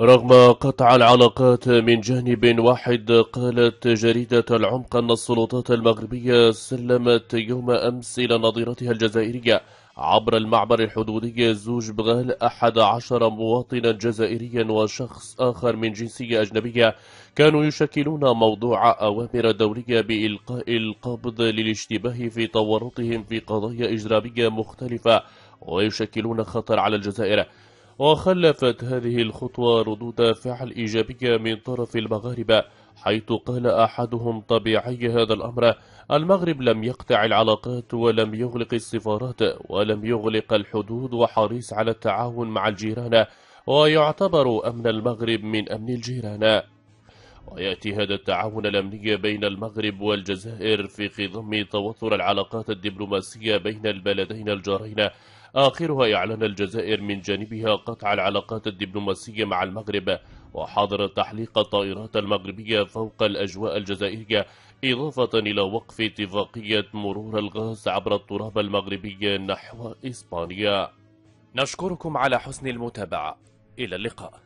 رغم قطع العلاقات من جانب واحد قالت جريدة العمق أن السلطات المغربية سلمت يوم أمس إلى نظيرتها الجزائرية عبر المعبر الحدودي زوج بغال أحد عشر مواطنا جزائريا وشخص آخر من جنسية أجنبية كانوا يشكلون موضوع أوامر دولية بإلقاء القبض للاشتباه في تورطهم في قضايا إجرامية مختلفة ويشكلون خطر على الجزائر وخلفت هذه الخطوة ردود فعل إيجابية من طرف المغاربة حيث قال أحدهم طبيعي هذا الأمر المغرب لم يقطع العلاقات ولم يغلق السفارات ولم يغلق الحدود وحريص على التعاون مع الجيران ويعتبر أمن المغرب من أمن الجيران ويأتي هذا التعاون الأمني بين المغرب والجزائر في خضم توتر العلاقات الدبلوماسية بين البلدين الجارين آخرها إعلان الجزائر من جانبها قطع العلاقات الدبلوماسية مع المغرب وحظر تحليق الطائرات المغربية فوق الأجواء الجزائرية إضافة إلى وقف اتفاقية مرور الغاز عبر التراب المغربي نحو إسبانيا نشكركم على حسن المتابعة إلى اللقاء